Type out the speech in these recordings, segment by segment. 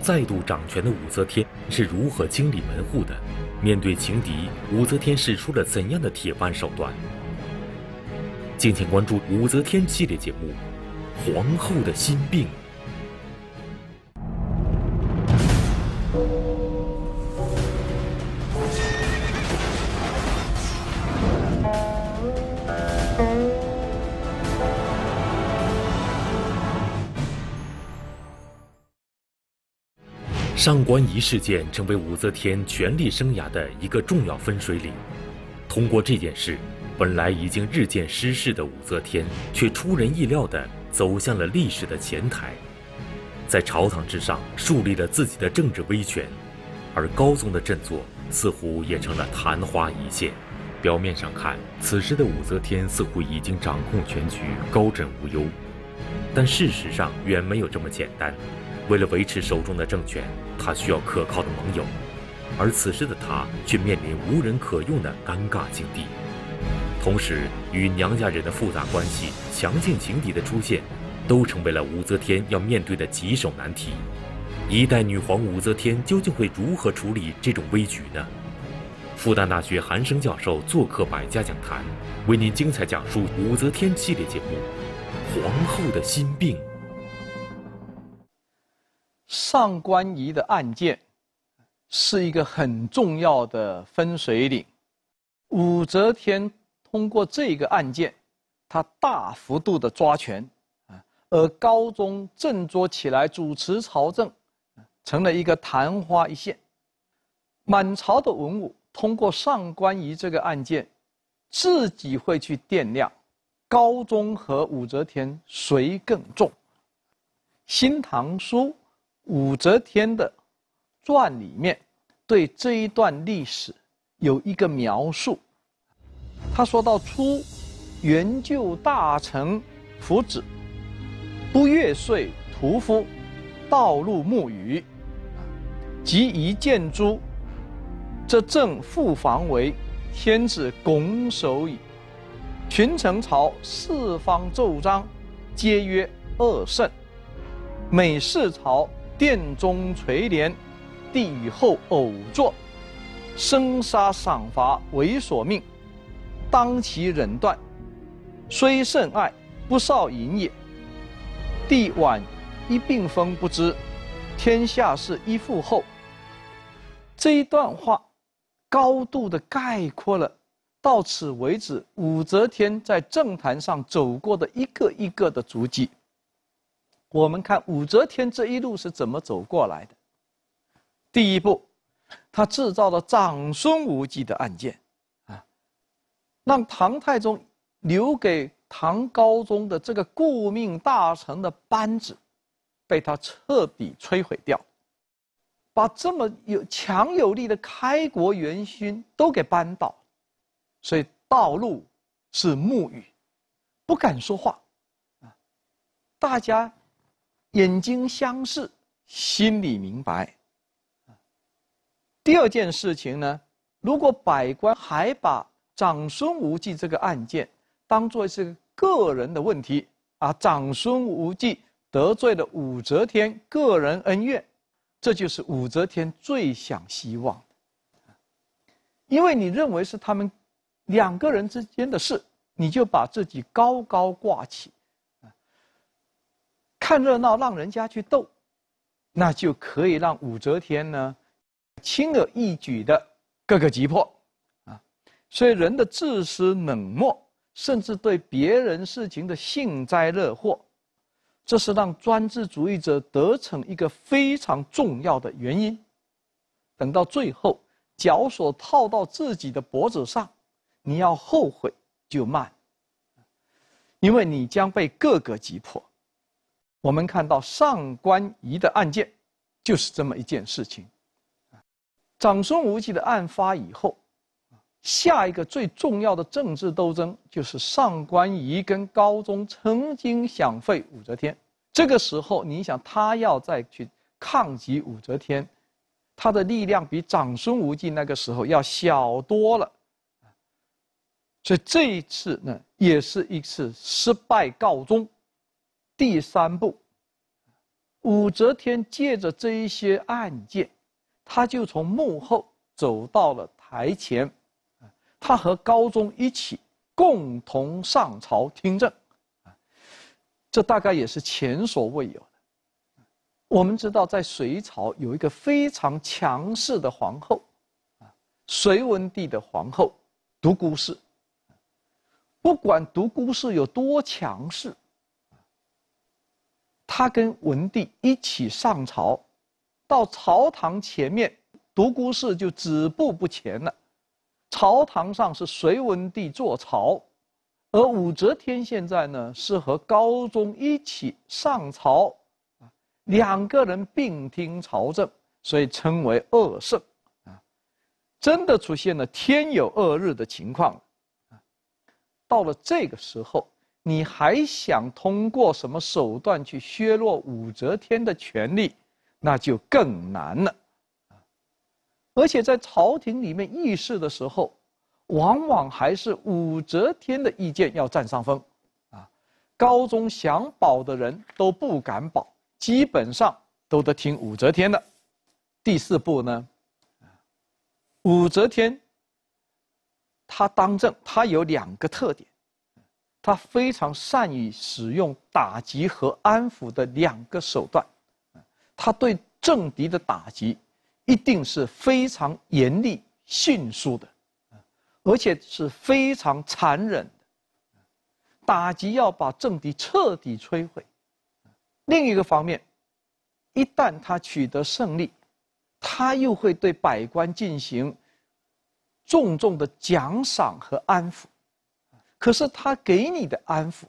再度掌权的武则天是如何清理门户的？面对情敌，武则天使出了怎样的铁腕手段？敬请关注《武则天》系列节目，《皇后的心病》。上官仪事件成为武则天权力生涯的一个重要分水岭。通过这件事，本来已经日渐失势的武则天，却出人意料地走向了历史的前台，在朝堂之上树立了自己的政治威权。而高宗的振作似乎也成了昙花一现。表面上看，此时的武则天似乎已经掌控全局，高枕无忧，但事实上远没有这么简单。为了维持手中的政权，他需要可靠的盟友，而此时的他却面临无人可用的尴尬境地。同时，与娘家人的复杂关系、强劲情敌的出现，都成为了武则天要面对的棘手难题。一代女皇武则天究竟会如何处理这种危局呢？复旦大学韩升教授做客百家讲坛，为您精彩讲述《武则天》系列节目《皇后的心病》。上官仪的案件是一个很重要的分水岭，武则天通过这个案件，她大幅度的抓权啊，而高宗振作起来主持朝政，成了一个昙花一现。满朝的文武通过上官仪这个案件，自己会去掂量，高宗和武则天谁更重，《新唐书》。武则天的传里面对这一段历史有一个描述，他说到：“初援救大臣，福祉不越岁屠夫道路木鱼，及一见诸，这正复防为天子拱手矣。群臣朝四方奏章，皆曰恶圣。每事朝。”殿中垂帘，帝后偶坐，生杀赏罚为所命，当其忍断，虽甚爱，不少淫也。帝晚一病风不知，天下事一负后。这一段话，高度的概括了到此为止武则天在政坛上走过的一个一个的足迹。我们看武则天这一路是怎么走过来的。第一步，她制造了长孙无忌的案件，啊，让唐太宗留给唐高宗的这个顾命大臣的班子，被他彻底摧毁掉，把这么有强有力的开国元勋都给扳倒，所以道路是木浴，不敢说话，啊，大家。眼睛相视，心里明白。第二件事情呢，如果百官还把长孙无忌这个案件当作是个人的问题啊，长孙无忌得罪了武则天个人恩怨，这就是武则天最想希望的。因为你认为是他们两个人之间的事，你就把自己高高挂起。看热闹，让人家去斗，那就可以让武则天呢，轻而易举的各个击破，啊，所以人的自私冷漠，甚至对别人事情的幸灾乐祸，这是让专制主义者得逞一个非常重要的原因。等到最后，脚索套到自己的脖子上，你要后悔就慢，因为你将被各个击破。我们看到上官仪的案件，就是这么一件事情。长孙无忌的案发以后，下一个最重要的政治斗争就是上官仪跟高宗曾经想废武则天。这个时候，你想他要再去抗击武则天，他的力量比长孙无忌那个时候要小多了，所以这一次呢，也是一次失败告终。第三步，武则天借着这一些案件，他就从幕后走到了台前，他和高宗一起共同上朝听政，这大概也是前所未有的。我们知道，在隋朝有一个非常强势的皇后，隋文帝的皇后独孤氏。不管独孤氏有多强势。他跟文帝一起上朝，到朝堂前面，独孤氏就止步不前了。朝堂上是隋文帝坐朝，而武则天现在呢是和高宗一起上朝，啊，两个人并听朝政，所以称为二圣。啊，真的出现了天有二日的情况。到了这个时候。你还想通过什么手段去削弱武则天的权力，那就更难了，而且在朝廷里面议事的时候，往往还是武则天的意见要占上风，啊，高宗想保的人都不敢保，基本上都得听武则天的。第四步呢，武则天，她当政，她有两个特点。他非常善于使用打击和安抚的两个手段。他对政敌的打击一定是非常严厉、迅速的，而且是非常残忍的。打击要把政敌彻底摧毁。另一个方面，一旦他取得胜利，他又会对百官进行重重的奖赏和安抚。可是他给你的安抚，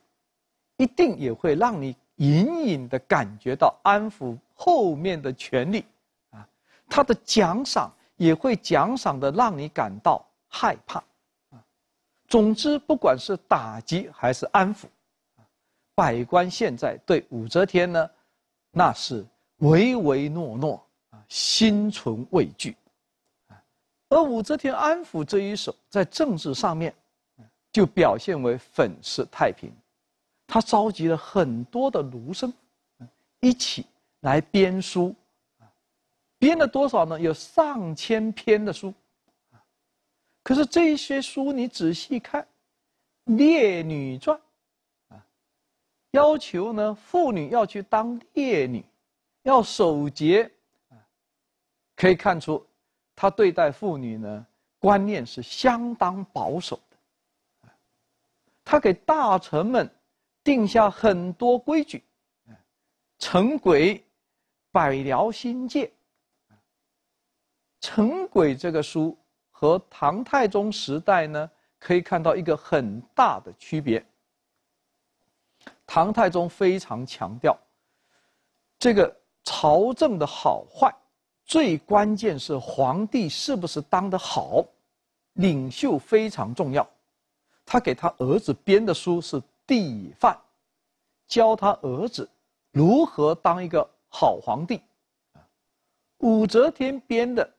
一定也会让你隐隐的感觉到安抚后面的权利，啊，他的奖赏也会奖赏的让你感到害怕，啊，总之不管是打击还是安抚，百官现在对武则天呢，那是唯唯诺诺啊，心存畏惧，而武则天安抚这一手在政治上面。就表现为粉饰太平，他召集了很多的儒生，一起来编书，编了多少呢？有上千篇的书，可是这些书你仔细看，《烈女传》，要求呢妇女要去当烈女，要守节，可以看出，他对待妇女呢观念是相当保守。他给大臣们定下很多规矩，《成轨》《百僚新戒》。《成轨》这个书和唐太宗时代呢，可以看到一个很大的区别。唐太宗非常强调，这个朝政的好坏，最关键是皇帝是不是当得好，领袖非常重要。他给他儿子编的书是《帝范》，教他儿子如何当一个好皇帝。武则天编的，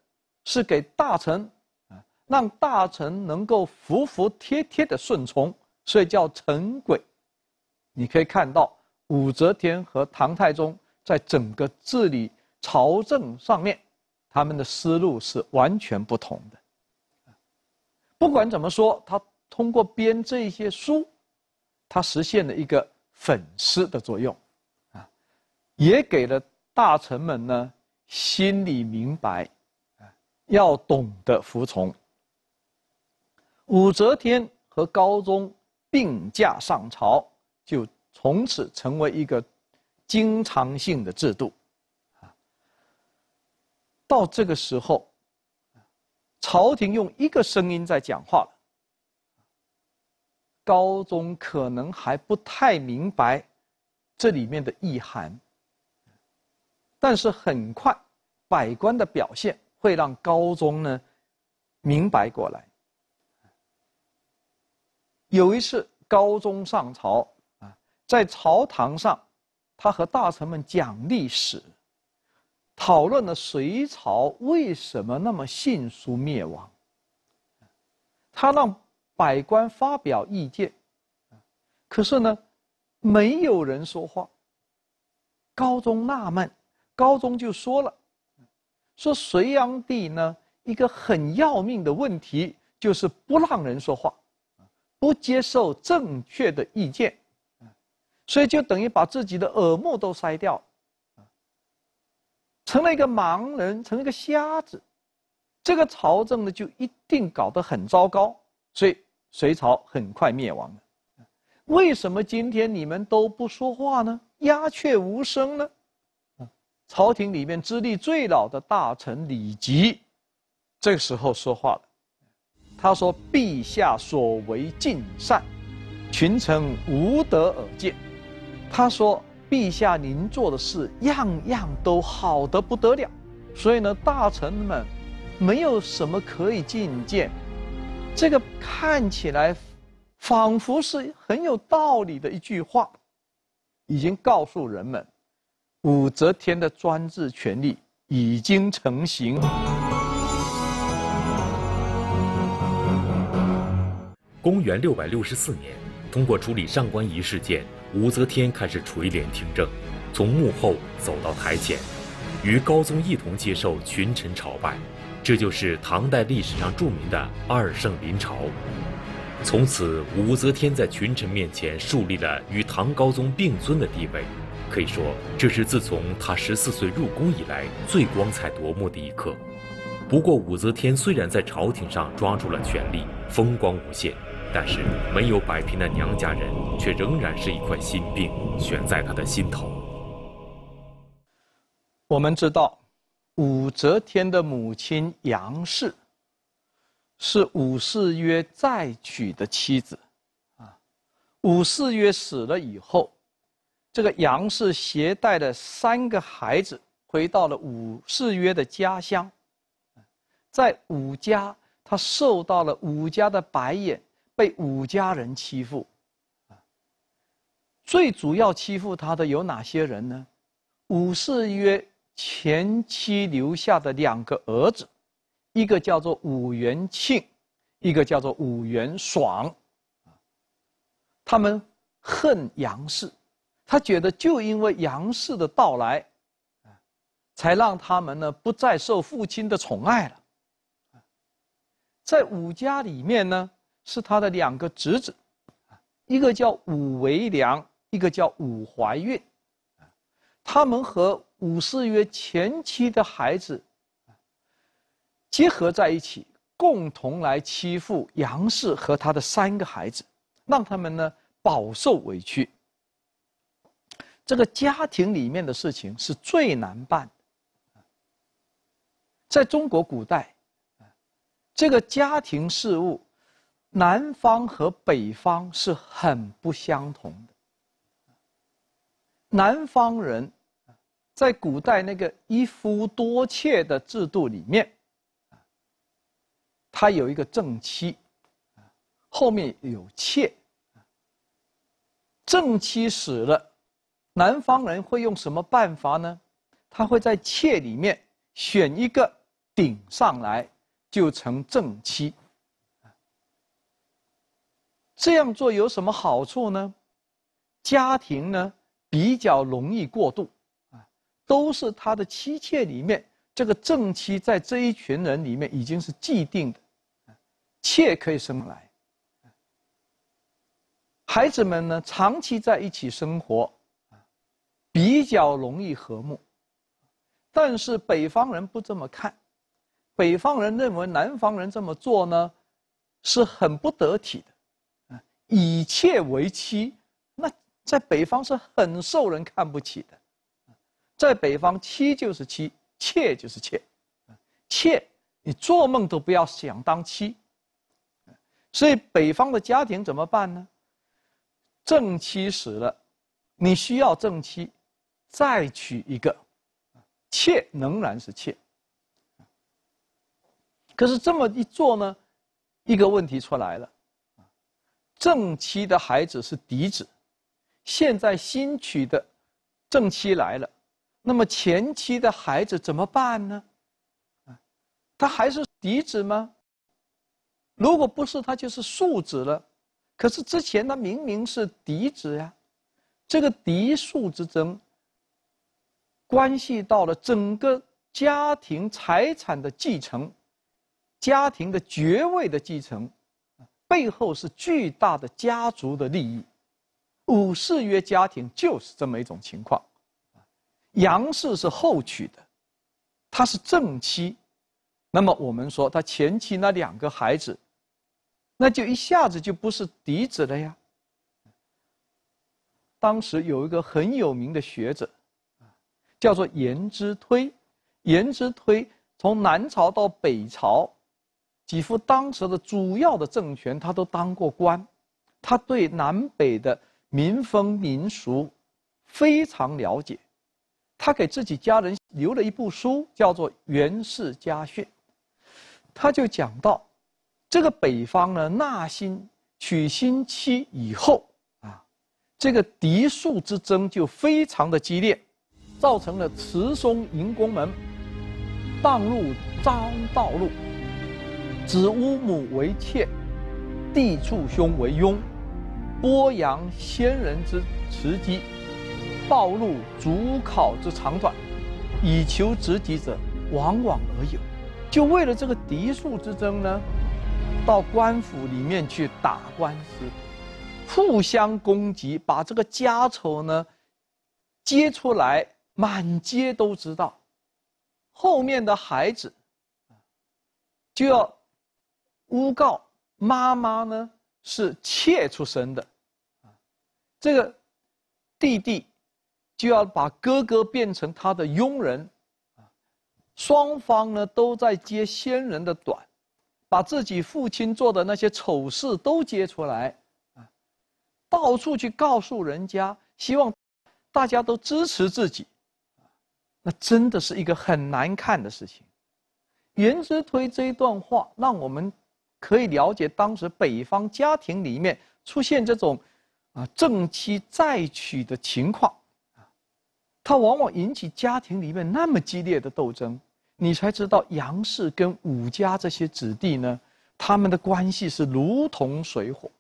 是给大臣啊，让大臣能够服服帖帖的顺从，所以叫《臣轨》。你可以看到，武则天和唐太宗在整个治理朝政上面，他们的思路是完全不同的。不管怎么说，他。通过编这些书，他实现了一个粉丝的作用，啊，也给了大臣们呢心里明白，啊，要懂得服从。武则天和高宗并驾上朝，就从此成为一个经常性的制度，到这个时候，朝廷用一个声音在讲话了。高宗可能还不太明白这里面的意涵，但是很快，百官的表现会让高宗呢明白过来。有一次，高宗上朝啊，在朝堂上，他和大臣们讲历史，讨论了隋朝为什么那么迅速灭亡，他让。百官发表意见，可是呢，没有人说话。高宗纳闷，高宗就说了：“说隋炀帝呢，一个很要命的问题就是不让人说话，不接受正确的意见，所以就等于把自己的耳目都塞掉，成了一个盲人，成了一个瞎子。这个朝政呢，就一定搞得很糟糕。”所以。隋朝很快灭亡了，为什么今天你们都不说话呢？鸦雀无声呢？朝廷里面资历最老的大臣李吉，这个时候说话了，他说：“陛下所为尽善，群臣无德而见。”他说：“陛下您做的事样样都好得不得了，所以呢，大臣们没有什么可以觐见，这个看起来仿佛是很有道理的一句话，已经告诉人们，武则天的专制权力已经成型。公元六百六十四年，通过处理上官仪事件，武则天开始垂帘听政，从幕后走到台前，与高宗一同接受群臣朝拜。这就是唐代历史上著名的“二圣临朝”，从此武则天在群臣面前树立了与唐高宗并尊的地位。可以说，这是自从她十四岁入宫以来最光彩夺目的一刻。不过，武则天虽然在朝廷上抓住了权力，风光无限，但是没有摆平的娘家人却仍然是一块心病，悬在她的心头。我们知道。武则天的母亲杨氏，是武士约再娶的妻子，啊，武士约死了以后，这个杨氏携带的三个孩子回到了武士约的家乡，在武家，他受到了武家的白眼，被武家人欺负，啊，最主要欺负他的有哪些人呢？武士约。前妻留下的两个儿子，一个叫做武元庆，一个叫做武元爽，他们恨杨氏，他觉得就因为杨氏的到来，才让他们呢不再受父亲的宠爱了。在武家里面呢，是他的两个侄子，一个叫武为良，一个叫武怀运，他们和。五四约前妻的孩子结合在一起，共同来欺负杨氏和他的三个孩子，让他们呢饱受委屈。这个家庭里面的事情是最难办的。在中国古代，这个家庭事务，南方和北方是很不相同的。南方人。在古代那个一夫多妾的制度里面，他有一个正妻，后面有妾。正妻死了，南方人会用什么办法呢？他会在妾里面选一个顶上来，就成正妻。这样做有什么好处呢？家庭呢比较容易过渡。都是他的妻妾里面，这个正妻在这一群人里面已经是既定的，妾可以生来，孩子们呢长期在一起生活，比较容易和睦。但是北方人不这么看，北方人认为南方人这么做呢，是很不得体的，以妾为妻，那在北方是很受人看不起的。在北方，妻就是妻，妾就是妾，妾你做梦都不要想当妻，所以北方的家庭怎么办呢？正妻死了，你需要正妻，再娶一个，妾仍然是妾。可是这么一做呢，一个问题出来了：正妻的孩子是嫡子，现在新娶的正妻来了。那么，前妻的孩子怎么办呢？他还是嫡子吗？如果不是，他就是庶子了。可是之前他明明是嫡子呀。这个嫡庶之争，关系到了整个家庭财产的继承、家庭的爵位的继承，背后是巨大的家族的利益。五世约家庭就是这么一种情况。杨氏是后娶的，他是正妻，那么我们说他前妻那两个孩子，那就一下子就不是嫡子了呀。当时有一个很有名的学者，啊，叫做颜之推，颜之推从南朝到北朝，几乎当时的主要的政权他都当过官，他对南北的民风民俗非常了解。他给自己家人留了一部书，叫做《袁氏家训》。他就讲到，这个北方呢纳新娶新妻以后啊，这个嫡庶之争就非常的激烈，造成了慈松迎公门，荡入张道路，子乌母为妾，弟畜兄为佣，波阳先人之雌鸡。暴露主考之长短，以求直敌者往往而有，就为了这个嫡庶之争呢，到官府里面去打官司，互相攻击，把这个家丑呢揭出来，满街都知道，后面的孩子就要诬告妈妈呢是妾出身的，啊，这个弟弟。就要把哥哥变成他的佣人，啊，双方呢都在揭先人的短，把自己父亲做的那些丑事都揭出来，啊，到处去告诉人家，希望大家都支持自己，啊，那真的是一个很难看的事情。袁之推这一段话，让我们可以了解当时北方家庭里面出现这种啊正妻再娶的情况。他往往引起家庭里面那么激烈的斗争，你才知道杨氏跟武家这些子弟呢，他们的关系是如同水火。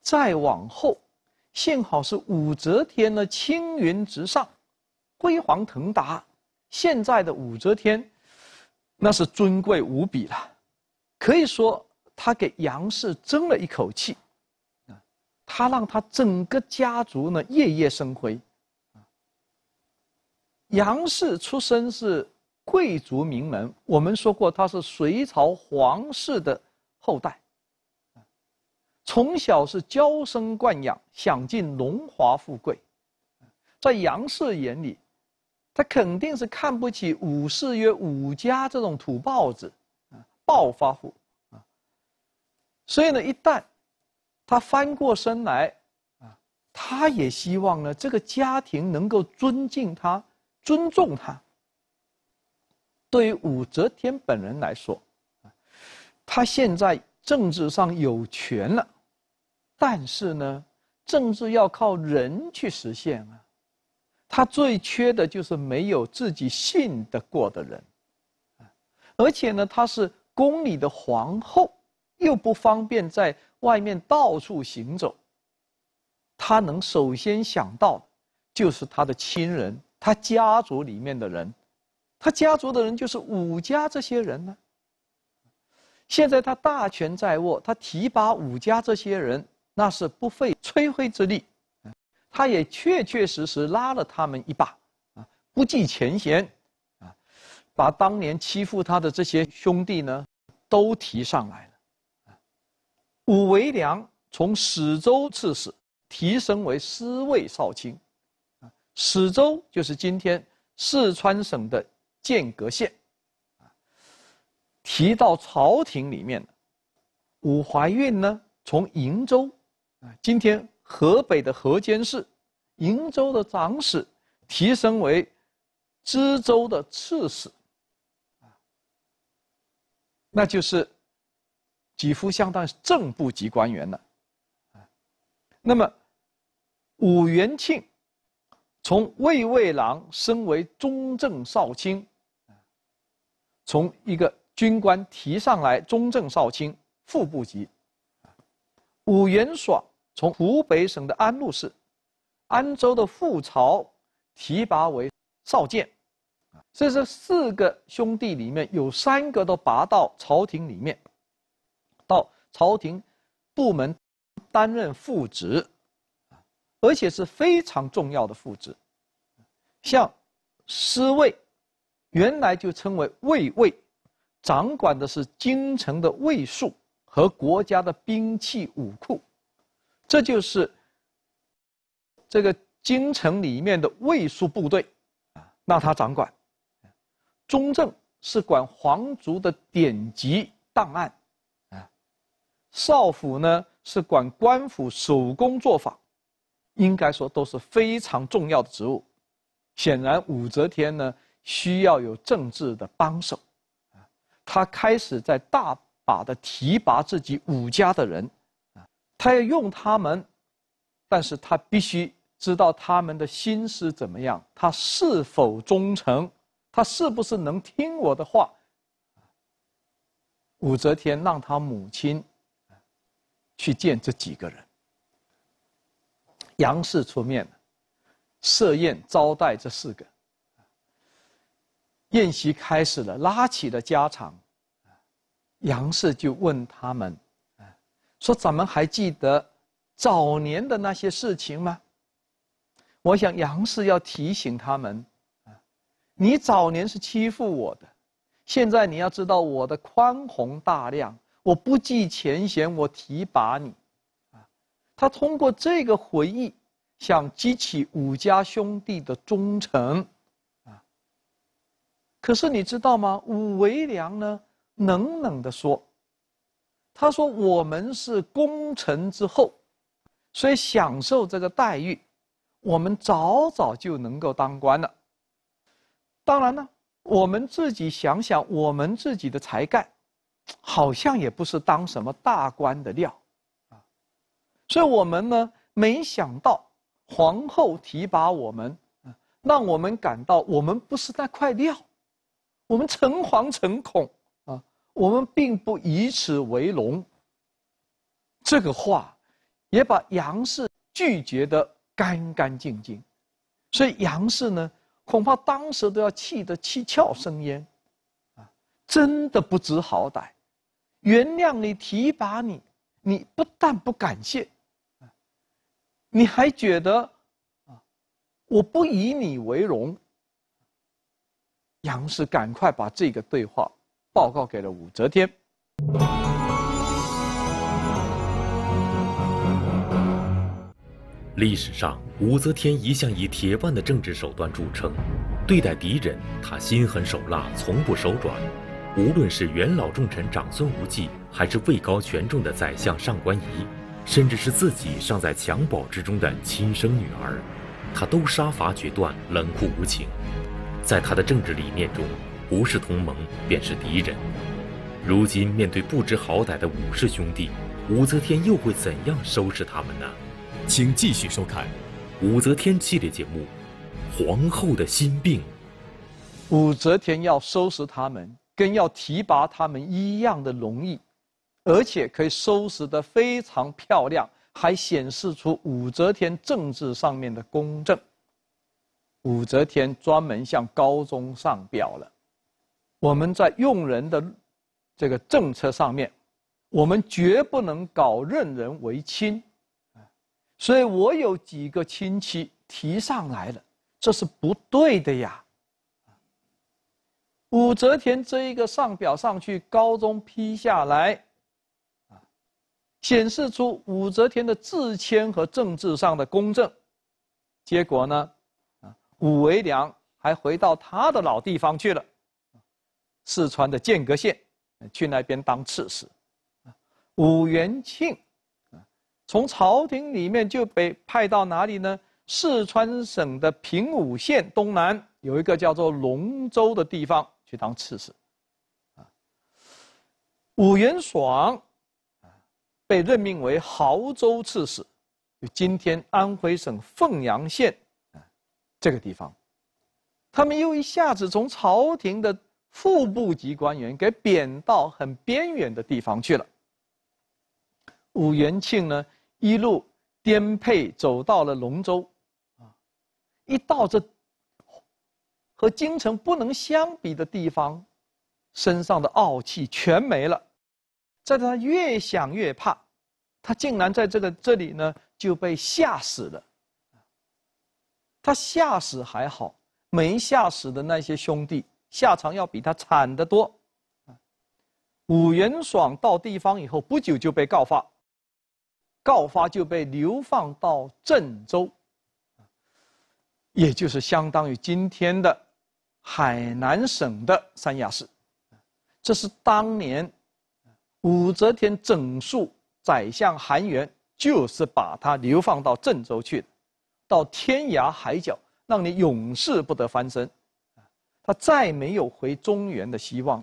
再往后，幸好是武则天呢，青云直上，辉煌腾达。现在的武则天，那是尊贵无比了，可以说他给杨氏争了一口气，啊，他让他整个家族呢，夜夜生辉。杨氏出身是贵族名门，我们说过他是隋朝皇室的后代，从小是娇生惯养，享尽荣华富贵。在杨氏眼里，他肯定是看不起武士约武家这种土豹子暴发户啊。所以呢，一旦他翻过身来啊，他也希望呢这个家庭能够尊敬他。尊重他。对于武则天本人来说，她现在政治上有权了，但是呢，政治要靠人去实现啊。她最缺的就是没有自己信得过的人，而且呢，她是宫里的皇后，又不方便在外面到处行走。她能首先想到的，就是她的亲人。他家族里面的人，他家族的人就是武家这些人呢。现在他大权在握，他提拔武家这些人那是不费吹灰之力。他也确确实实拉了他们一把啊，不计前嫌啊，把当年欺负他的这些兄弟呢，都提上来了。武维良从始州刺史提升为司卫少卿。始州就是今天四川省的剑阁县，提到朝廷里面的武怀运呢，从瀛州，啊，今天河北的河间市，瀛州的长史提升为知州的刺史，啊，那就是几乎相当于正部级官员了，啊，那么武元庆。从卫尉郎升为中正少卿，从一个军官提上来中正少卿副部级。武元爽从湖北省的安陆市、安州的副朝提拔为少监，这是四个兄弟里面有三个都拔到朝廷里面，到朝廷部门担任副职。而且是非常重要的副职，像司卫，原来就称为卫尉，掌管的是京城的卫戍和国家的兵器武库，这就是这个京城里面的卫戍部队啊。那他掌管中正是管皇族的典籍档案啊，少府呢是管官府手工作坊。应该说都是非常重要的职务。显然，武则天呢需要有政治的帮手，啊，她开始在大把的提拔自己武家的人，啊，她要用他们，但是他必须知道他们的心思怎么样，他是否忠诚，他是不是能听我的话。武则天让他母亲，去见这几个人。杨氏出面，设宴招待这四个。宴席开始了，拉起了家常，杨氏就问他们，啊，说咱们还记得早年的那些事情吗？我想杨氏要提醒他们，啊，你早年是欺负我的，现在你要知道我的宽宏大量，我不计前嫌，我提拔你。他通过这个回忆，想激起武家兄弟的忠诚，啊！可是你知道吗？武为良呢冷冷地说：“他说我们是功臣之后，所以享受这个待遇。我们早早就能够当官了。当然了，我们自己想想，我们自己的才干，好像也不是当什么大官的料。”所以，我们呢，没想到皇后提拔我们，啊，让我们感到我们不是那块料，我们诚惶诚恐啊，我们并不以此为荣。这个话，也把杨氏拒绝得干干净净，所以杨氏呢，恐怕当时都要气得七窍生烟，啊，真的不知好歹，原谅你提拔你，你不但不感谢。你还觉得，啊，我不以你为荣？杨氏赶快把这个对话报告给了武则天。历史上，武则天一向以铁腕的政治手段著称，对待敌人，她心狠手辣，从不手软。无论是元老重臣长孙无忌，还是位高权重的宰相上官仪。甚至是自己尚在襁褓之中的亲生女儿，他都杀伐决断、冷酷无情。在他的政治理念中，不是同盟便是敌人。如今面对不知好歹的武氏兄弟，武则天又会怎样收拾他们呢？请继续收看《武则天》系列节目《皇后的心病》。武则天要收拾他们，跟要提拔他们一样的容易。而且可以收拾得非常漂亮，还显示出武则天政治上面的公正。武则天专门向高宗上表了，我们在用人的这个政策上面，我们绝不能搞任人唯亲，啊，所以我有几个亲戚提上来了，这是不对的呀。武则天这一个上表上去，高宗批下来。显示出武则天的自谦和政治上的公正，结果呢，啊，武为良还回到他的老地方去了，四川的剑阁县，去那边当刺史，武元庆，啊，从朝廷里面就被派到哪里呢？四川省的平武县东南有一个叫做龙州的地方去当刺史，武元爽。被任命为亳州刺史，就今天安徽省凤阳县啊这个地方，他们又一下子从朝廷的副部级官员给贬到很边远的地方去了。武元庆呢一路颠沛走到了龙州，啊，一到这和京城不能相比的地方，身上的傲气全没了。在他越想越怕，他竟然在这个这里呢就被吓死了。他吓死还好，没吓死的那些兄弟下场要比他惨得多。武元爽到地方以后不久就被告发，告发就被流放到郑州，也就是相当于今天的海南省的三亚市。这是当年。武则天整肃宰相韩元，就是把他流放到郑州去的，到天涯海角，让你永世不得翻身，他再没有回中原的希望，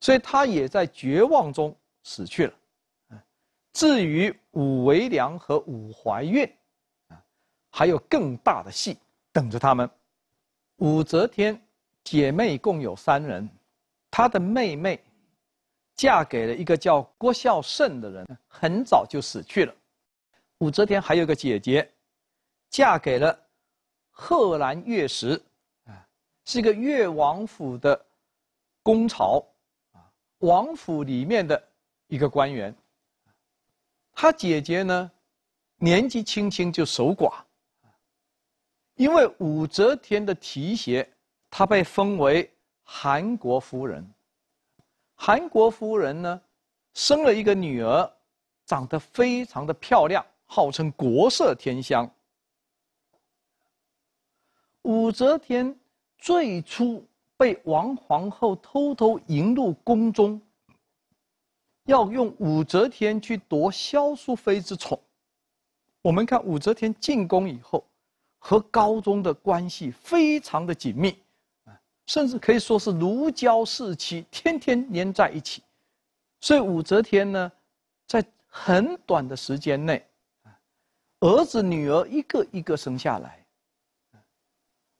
所以他也在绝望中死去了，至于武为良和武怀运，还有更大的戏等着他们。武则天姐妹共有三人，她的妹妹。嫁给了一个叫郭孝胜的人，很早就死去了。武则天还有个姐姐，嫁给了贺兰月石，啊，是一个越王府的公曹，啊，王府里面的，一个官员。他姐姐呢，年纪轻轻就守寡，因为武则天的提携，她被封为韩国夫人。韩国夫人呢，生了一个女儿，长得非常的漂亮，号称国色天香。武则天最初被王皇后偷偷迎入宫中，要用武则天去夺萧淑妃之宠。我们看武则天进宫以后，和高宗的关系非常的紧密。甚至可以说是如胶似漆，天天粘在一起。所以武则天呢，在很短的时间内，儿子女儿一个一个生下来。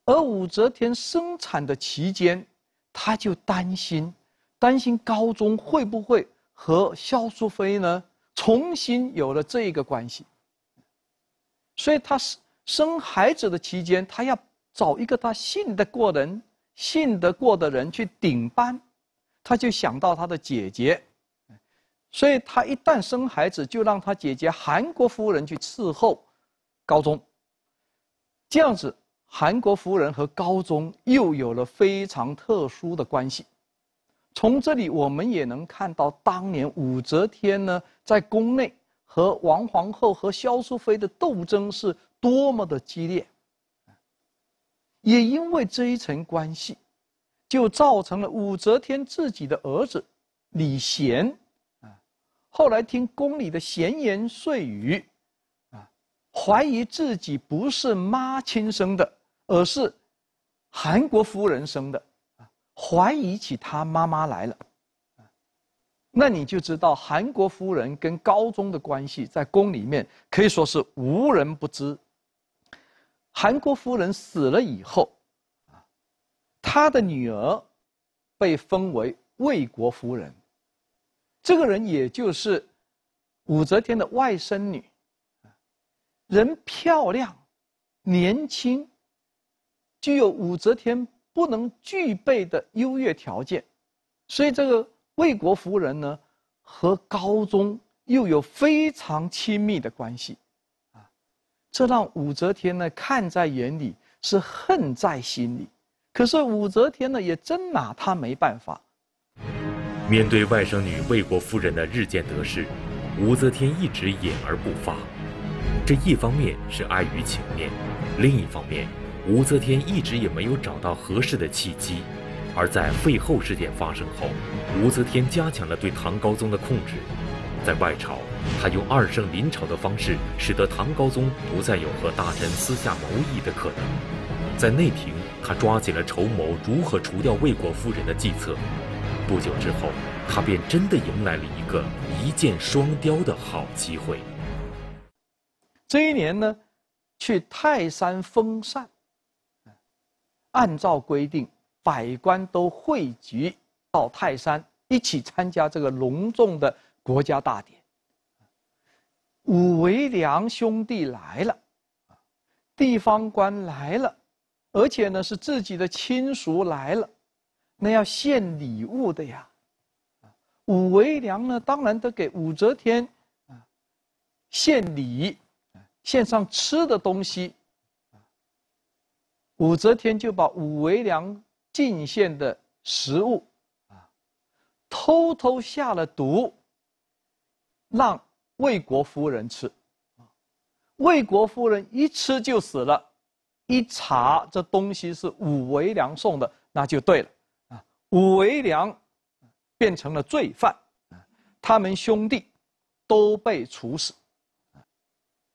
而武则天生产的期间，她就担心，担心高宗会不会和萧淑妃呢重新有了这一个关系。所以她生孩子的期间，她要找一个她信得过的人。信得过的人去顶班，他就想到他的姐姐，所以他一旦生孩子，就让他姐姐韩国夫人去伺候高宗。这样子，韩国夫人和高宗又有了非常特殊的关系。从这里我们也能看到，当年武则天呢在宫内和王皇后和萧淑妃的斗争是多么的激烈。也因为这一层关系，就造成了武则天自己的儿子李贤啊，后来听宫里的闲言碎语，啊，怀疑自己不是妈亲生的，而是韩国夫人生的啊，怀疑起他妈妈来了。那你就知道韩国夫人跟高宗的关系，在宫里面可以说是无人不知。韩国夫人死了以后，啊，她的女儿被封为魏国夫人。这个人也就是武则天的外甥女，人漂亮、年轻，具有武则天不能具备的优越条件，所以这个魏国夫人呢，和高宗又有非常亲密的关系。这让武则天呢看在眼里，是恨在心里。可是武则天呢也真拿她没办法。面对外甥女魏国夫人的日渐得势，武则天一直隐而不发。这一方面是碍于情面，另一方面，武则天一直也没有找到合适的契机。而在废后事件发生后，武则天加强了对唐高宗的控制，在外朝。他用二圣临朝的方式，使得唐高宗不再有和大臣私下谋议的可能。在内廷，他抓紧了筹谋如何除掉魏国夫人的计策。不久之后，他便真的迎来了一个一箭双雕的好机会。这一年呢，去泰山封禅。按照规定，百官都汇集到泰山，一起参加这个隆重的国家大典。武维良兄弟来了，地方官来了，而且呢是自己的亲属来了，那要献礼物的呀。武维良呢当然得给武则天，啊，献礼，献上吃的东西。武则天就把武维良进献的食物，啊，偷偷下了毒，让。魏国夫人吃，啊，魏国夫人一吃就死了，一查这东西是武为良送的，那就对了，啊，武为良变成了罪犯，他们兄弟都被处死，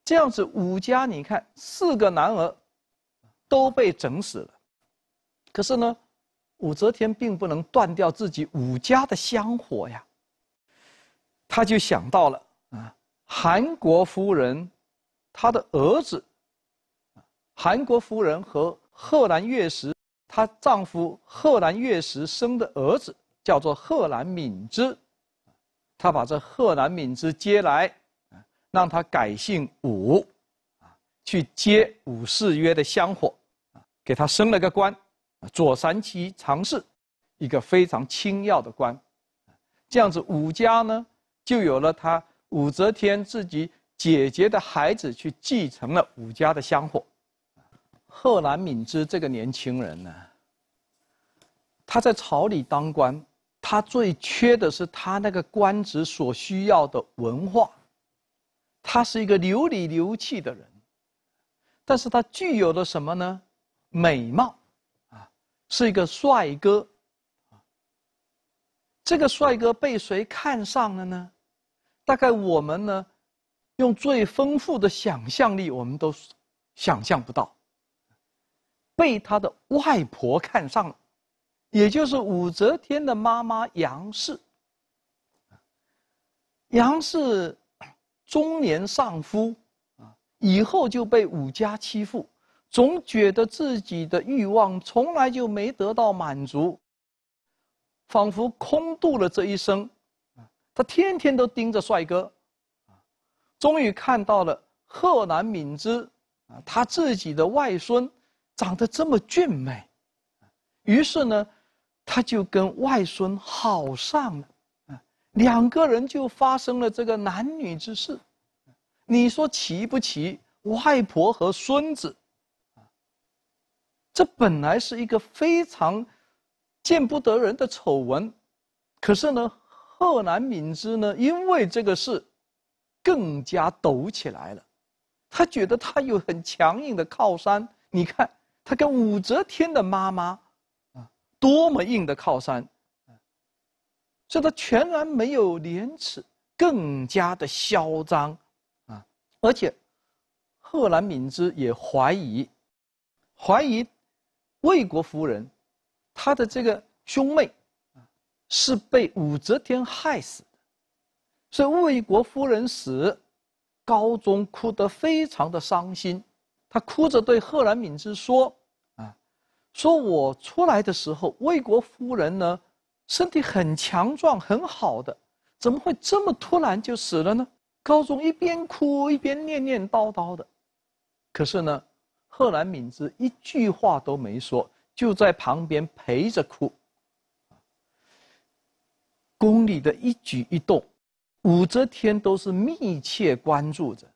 这样子武家你看四个男儿都被整死了，可是呢，武则天并不能断掉自己武家的香火呀，她就想到了。啊，韩国夫人，她的儿子。韩国夫人和贺兰月石，她丈夫贺兰月石生的儿子叫做贺兰敏之，他把这贺兰敏之接来，啊，让他改姓武，去接武士约的香火，给他升了个官，左三旗常侍，一个非常清要的官，这样子武家呢，就有了他。武则天自己姐姐的孩子去继承了武家的香火。贺兰敏之这个年轻人呢，他在朝里当官，他最缺的是他那个官职所需要的文化。他是一个流里流气的人，但是他具有了什么呢？美貌，啊，是一个帅哥。这个帅哥被谁看上了呢？大概我们呢，用最丰富的想象力，我们都想象不到。被他的外婆看上了，也就是武则天的妈妈杨氏。杨氏中年丧夫啊，以后就被武家欺负，总觉得自己的欲望从来就没得到满足，仿佛空度了这一生。他天天都盯着帅哥，啊，终于看到了贺兰敏之，啊，他自己的外孙长得这么俊美，于是呢，他就跟外孙好上了，啊，两个人就发生了这个男女之事，你说奇不奇？外婆和孙子，这本来是一个非常见不得人的丑闻，可是呢。贺兰敏之呢？因为这个事，更加抖起来了。他觉得他有很强硬的靠山。你看，他跟武则天的妈妈，啊，多么硬的靠山。所以，他全然没有廉耻，更加的嚣张啊！而且，贺兰敏之也怀疑，怀疑魏国夫人，他的这个兄妹。是被武则天害死的，所以魏国夫人死，高宗哭得非常的伤心，他哭着对贺兰敏之说：“啊，说我出来的时候，魏国夫人呢，身体很强壮，很好的，怎么会这么突然就死了呢？”高宗一边哭一边念念叨叨的，可是呢，贺兰敏之一句话都没说，就在旁边陪着哭。宫里的一举一动，武则天都是密切关注着。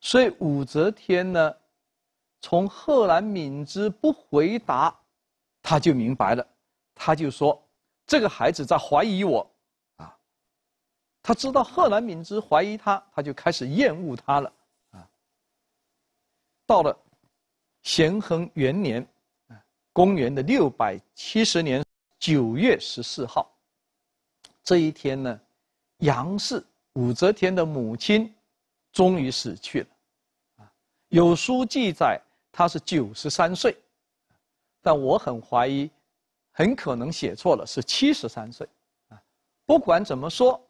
所以武则天呢，从贺兰敏之不回答，他就明白了，他就说这个孩子在怀疑我，啊，他知道贺兰敏之怀疑他，他就开始厌恶他了。啊，到了咸亨元年，啊，公元的六百七十年九月十四号。这一天呢，杨氏武则天的母亲，终于死去了，啊，有书记载她是九十三岁，但我很怀疑，很可能写错了，是七十三岁，啊，不管怎么说，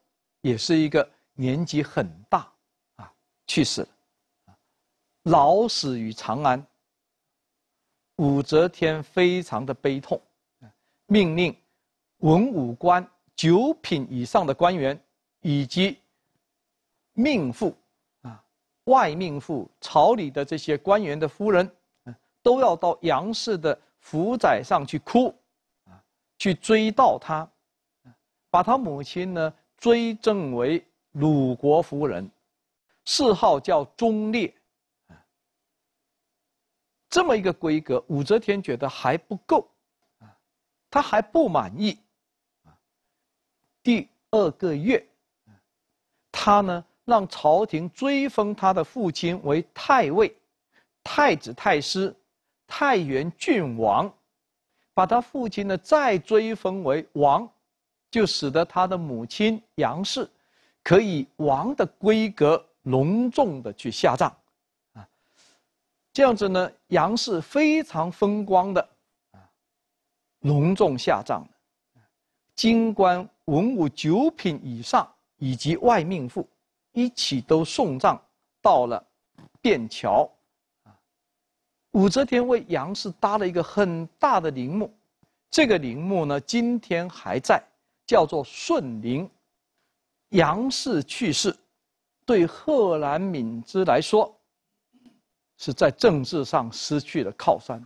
也是一个年纪很大，啊，去世了，老死于长安。武则天非常的悲痛，啊，命令文武官。九品以上的官员，以及命妇，啊，外命妇，朝里的这些官员的夫人，都要到杨氏的府宅上去哭，啊，去追悼他，把他母亲呢追赠为鲁国夫人，谥号叫忠烈，这么一个规格，武则天觉得还不够，啊，她还不满意。第二个月，他呢让朝廷追封他的父亲为太尉、太子太师、太原郡王，把他父亲呢再追封为王，就使得他的母亲杨氏可以王的规格隆重的去下葬，啊，这样子呢，杨氏非常风光的啊，隆重下葬，金官。文武九品以上以及外命妇，一起都送葬到了汴桥。武则天为杨氏搭了一个很大的陵墓，这个陵墓呢，今天还在，叫做顺陵。杨氏去世，对贺兰敏之来说，是在政治上失去了靠山。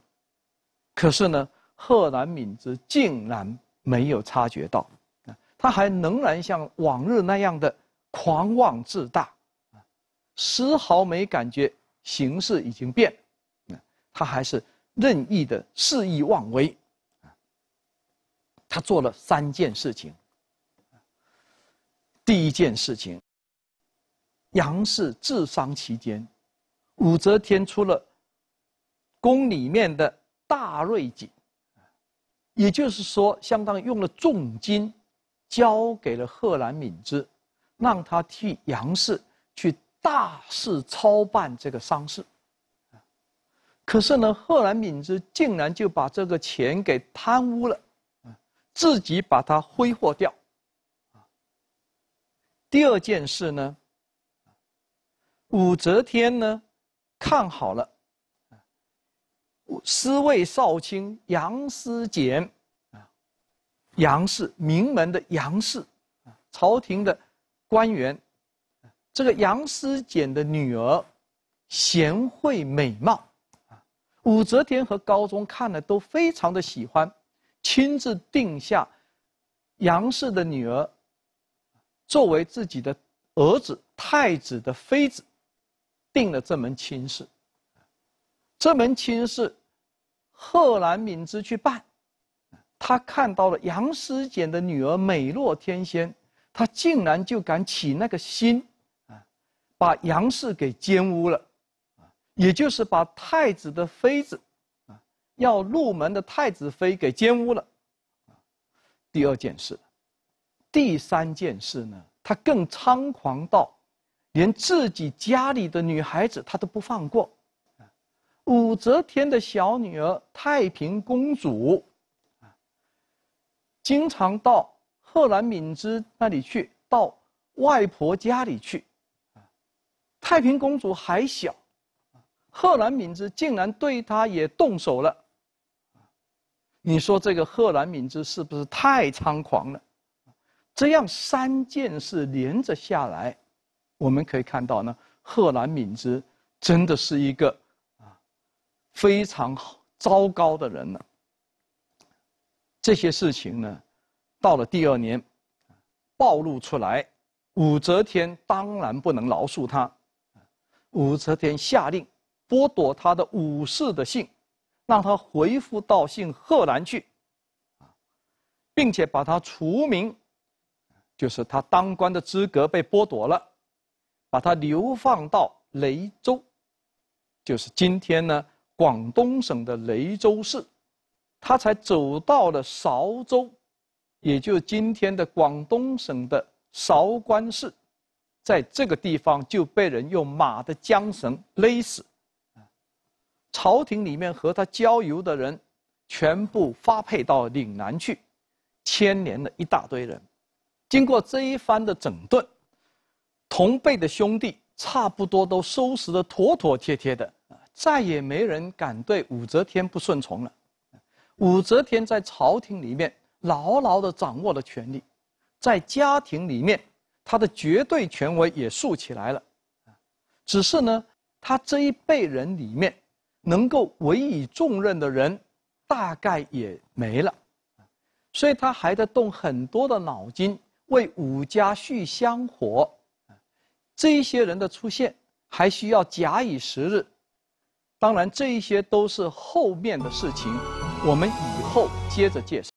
可是呢，贺兰敏之竟然没有察觉到。他还仍然像往日那样的狂妄自大，啊，丝毫没感觉形势已经变，那他还是任意的肆意妄为，他做了三件事情。第一件事情，杨氏治丧期间，武则天出了宫里面的大瑞景，也就是说，相当于用了重金。交给了贺兰敏之，让他替杨氏去大肆操办这个丧事。可是呢，贺兰敏之竟然就把这个钱给贪污了，自己把它挥霍掉。第二件事呢，武则天呢，看好了，司卫少卿杨思俭。杨氏名门的杨氏啊，朝廷的官员，这个杨思俭的女儿，贤惠美貌武则天和高宗看了都非常的喜欢，亲自定下杨氏的女儿作为自己的儿子太子的妃子，定了这门亲事。这门亲事，贺兰敏之去办。他看到了杨思俭的女儿美若天仙，他竟然就敢起那个心啊，把杨氏给奸污了啊，也就是把太子的妃子啊，要入门的太子妃给奸污了第二件事，第三件事呢，他更猖狂到，连自己家里的女孩子他都不放过武则天的小女儿太平公主。经常到赫兰敏之那里去，到外婆家里去。太平公主还小，赫兰敏之竟然对她也动手了。你说这个赫兰敏之是不是太猖狂了？这样三件事连着下来，我们可以看到呢，赫兰敏之真的是一个啊非常好糟糕的人了。这些事情呢，到了第二年，暴露出来，武则天当然不能饶恕他，武则天下令剥夺他的武士的姓，让他回复到姓贺兰去，并且把他除名，就是他当官的资格被剥夺了，把他流放到雷州，就是今天呢广东省的雷州市。他才走到了韶州，也就是今天的广东省的韶关市，在这个地方就被人用马的缰绳勒死。朝廷里面和他交游的人，全部发配到岭南去，牵连了一大堆人。经过这一番的整顿，同辈的兄弟差不多都收拾得妥妥帖帖的再也没人敢对武则天不顺从了。武则天在朝廷里面牢牢地掌握了权力，在家庭里面，她的绝对权威也竖起来了。只是呢，她这一辈人里面，能够委以重任的人，大概也没了。所以她还在动很多的脑筋，为武家续香火。这这些人的出现还需要假以时日。当然，这一些都是后面的事情。我们以后接着介绍。